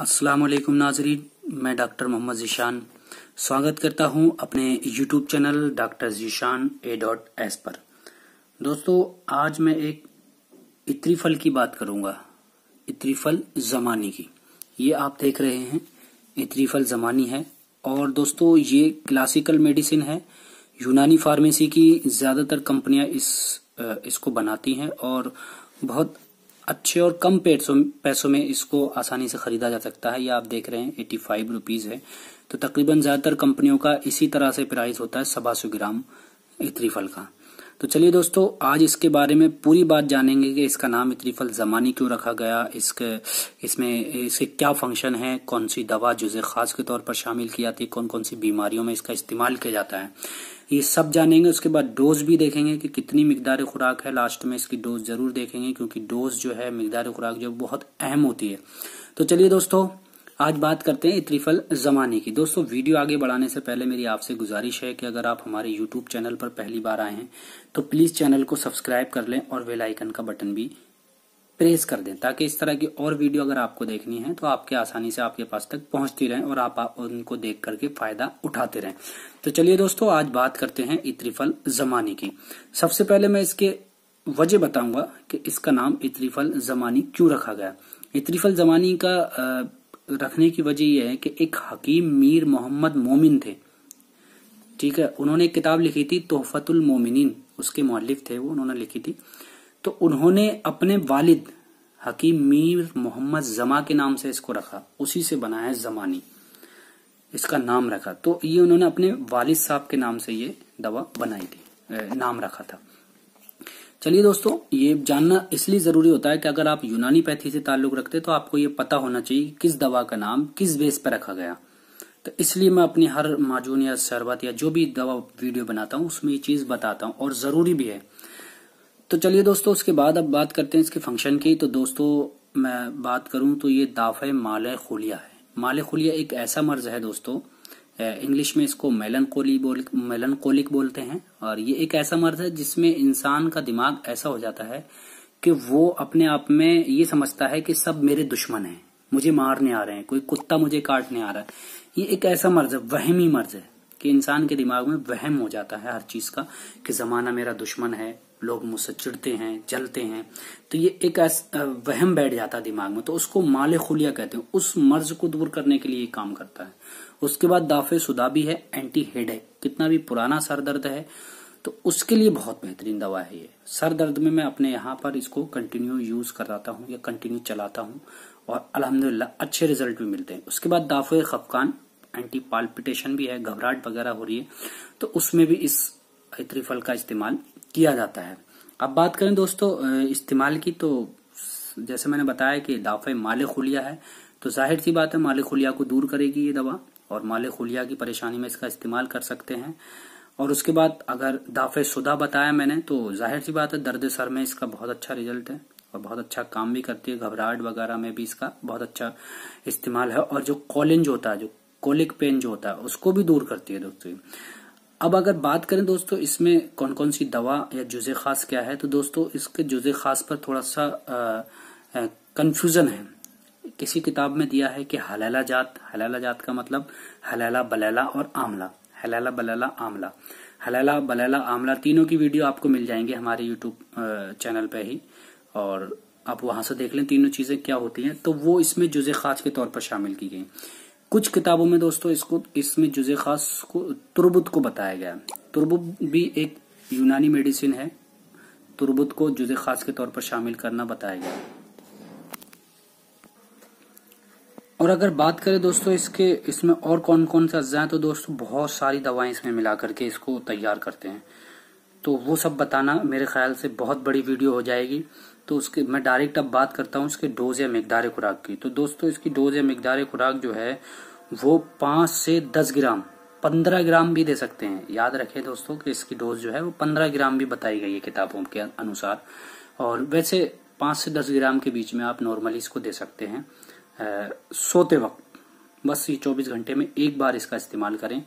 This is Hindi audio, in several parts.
वालेकुम नाजरीन मैं डॉक्टर मोहम्मद जीशान स्वागत करता हूं अपने YouTube channel doctor Zeeshan A dot S पर दोस्तों आज मैं एक इत्री फल की बात करूंगा इत्री फल जमानी की ये आप देख रहे हैं इत्री फल जमानी है और दोस्तों ये क्लासिकल मेडिसिन है यूनानी फार्मेसी की ज्यादातर कंपनियां इस इसको बनाती हैं और बहुत अच्छे और कम पैसों पैसों में इसको आसानी से खरीदा जा सकता है ये आप देख रहे हैं एटी फाइव रुपीज है तो तकरीबन ज्यादातर कंपनियों का इसी तरह से प्राइस होता है सवा सौ ग्राम इथरीफल का तो चलिए दोस्तों आज इसके बारे में पूरी बात जानेंगे कि इसका नाम इतरीफल ज़मानी क्यों रखा गया इसके इसमें इसके क्या फंक्शन है कौन सी दवा जुज़े ख़ास के तौर पर शामिल की जाती है कौन कौन सी बीमारियों में इसका इस्तेमाल किया जाता है ये सब जानेंगे उसके बाद डोज भी देखेंगे कि कितनी मकदार खुराक है लास्ट में इसकी डोज ज़रूर देखेंगे क्योंकि डोज जो है मकदार खुराक जो बहुत अहम होती है तो चलिए दोस्तों आज बात करते हैं इत्रिफल जमाने की दोस्तों वीडियो आगे बढ़ाने से पहले मेरी आपसे गुजारिश है कि अगर आप हमारे यूट्यूब चैनल पर पहली बार आए हैं तो प्लीज चैनल को सब्सक्राइब कर लें और वेल आइकन का बटन भी प्रेस कर दें ताकि इस तरह की और वीडियो अगर आपको देखनी है तो आपके आसानी से आपके पास तक पहुंचती रहें और आप, उनको देख करके फायदा उठाते रहें तो चलिए दोस्तों आज बात करते हैं इत्रिफल जमाने की सबसे पहले मैं इसके वजह बताऊंगा कि इसका नाम इत्रिफल जमानी क्यों रखा गया इत्रिफल जमानी का आ, रखने की वजह यह है कि एक हकीम मीर मोहम्मद मोमिन थे ठीक है उन्होंने एक किताब लिखी थी तोहफतुल मोमिन उसके मौलिफ थे वो उन्होंने लिखी थी तो उन्होंने अपने वालिद हकीम मीर मोहम्मद जमा के नाम से इसको रखा उसी से बनाया है जमानी इसका नाम रखा तो ये उन्होंने अपने वालिद साहब के नाम से ये दवा बनाई थी नाम रखा था चलिए दोस्तों ये जानना इसलिए जरूरी होता है कि अगर आप यूनानी पैथी से ताल्लुक रखते तो आपको ये पता होना चाहिए कि किस दवा का नाम किस बेस पर रखा गया तो इसलिए मैं अपनी हर माजून या शरबत या जो भी दवा वीडियो बनाता हूँ उसमें ये चीज बताता हूँ और जरूरी भी है तो चलिए दोस्तों उसके बाद अब बात करते हैं इसके फंक्शन की तो दोस्तों मैं बात करूं तो ये दाफे माले खुलिया है माले खुलिया एक ऐसा मर्ज है दोस्तों इंग्लिश में इसको मेलनकोली बोल मेलनकोलिक बोलते हैं और ये एक ऐसा मर्ज है जिसमें इंसान का दिमाग ऐसा हो जाता है कि वो अपने आप में ये समझता है कि सब मेरे दुश्मन हैं मुझे मारने आ रहे हैं कोई कुत्ता मुझे काटने आ रहा है ये एक ऐसा मर्ज है वहमी मर्ज है कि इंसान के दिमाग में वहम हो जाता है हर चीज का कि जमाना मेरा दुश्मन है लोग मुझसे चिड़ते हैं जलते हैं तो ये एक वहम बैठ जाता है दिमाग में तो उसको माले खुलिया कहते हैं उस मर्ज को दूर करने के लिए काम करता है उसके बाद दाफे सुदा भी है एंटी हेडेक कितना भी पुराना सर दर्द है तो उसके लिए बहुत बेहतरीन दवा है ये सर दर्द में मैं अपने यहाँ पर इसको कंटिन्यू यूज कराता हूँ या कंटिन्यू चलाता हूँ और अलहमदिल्ला अच्छे रिजल्ट भी मिलते हैं उसके बाद दाफे खफकान एंटी पाल्पिटेशन भी है घबराहट वगैरह हो रही है तो उसमें भी इस इतरीफल का इस्तेमाल किया जाता है अब बात करें दोस्तों इस्तेमाल की तो जैसे मैंने बताया कि दाफे माले खुलिया है तो जाहिर सी बात है माले खुलिया को दूर करेगी ये दवा और माले खुलिया की परेशानी में इसका इस्तेमाल कर सकते हैं और उसके बाद अगर दाफे शुदा बताया मैंने तो जाहिर सी बात है दर्द सर में इसका बहुत अच्छा रिजल्ट है और बहुत अच्छा काम भी करती है घबराहट वगैरह में भी इसका बहुत अच्छा इस्तेमाल है और जो कॉलिंज होता है जो कोलिक पेन जो होता है उसको भी दूर करती है दोस्तों अब अगर बात करें दोस्तों इसमें कौन कौन सी दवा या जुजे खास क्या है तो दोस्तों इसके जुजे खास पर थोड़ा सा कंफ्यूजन है किसी किताब में दिया है कि हलैला जात हलैला जात का मतलब हलैला बलैला और आमला हलैला बलैला आमला हलैला बलैला आमला तीनों की वीडियो आपको मिल जाएंगे हमारे यूट्यूब चैनल पर ही और आप वहां से देख लें तीनों चीजें क्या होती हैं तो वो इसमें जुजे खास के तौर पर शामिल की गई कुछ किताबों में दोस्तों इसको इसमें जुजे खास को तुरबुत को बताया गया तुरबुत भी एक यूनानी मेडिसिन है तुरबुत को जुजे खास के तौर पर शामिल करना बताया गया और अगर बात करें दोस्तों इसके इसमें और कौन कौन से अज्जा हैं तो दोस्तों बहुत सारी दवाएं इसमें मिला करके इसको तैयार करते हैं तो वो सब बताना मेरे ख्याल से बहुत बड़ी वीडियो हो जाएगी तो उसके मैं डायरेक्ट अब बात करता हूँ उसके डोज या मकदार खुराक की तो दोस्तों इसकी डोज या मकदार खुराक जो है वो पाँच से दस ग्राम पंद्रह ग्राम भी दे सकते हैं याद रखें दोस्तों कि इसकी डोज जो है वो पंद्रह ग्राम भी बताई गई है किताबों के अनुसार और वैसे पाँच से दस ग्राम के बीच में आप नॉर्मली इसको दे सकते हैं आ, सोते वक्त बस ये चौबीस घंटे में एक बार इसका इस्तेमाल करें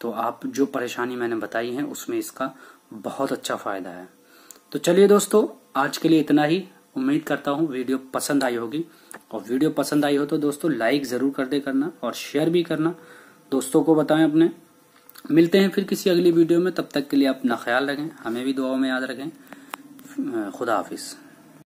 तो आप जो परेशानी मैंने बताई है उसमें इसका बहुत अच्छा फायदा है तो चलिए दोस्तों आज के लिए इतना ही उम्मीद करता हूँ वीडियो पसंद आई होगी और वीडियो पसंद आई हो तो दोस्तों लाइक जरूर कर दे करना और शेयर भी करना दोस्तों को बताएं अपने मिलते हैं फिर किसी अगली वीडियो में तब तक के लिए अपना ख्याल रखें हमें भी दुआओं में याद रखें खुदा हाफिज़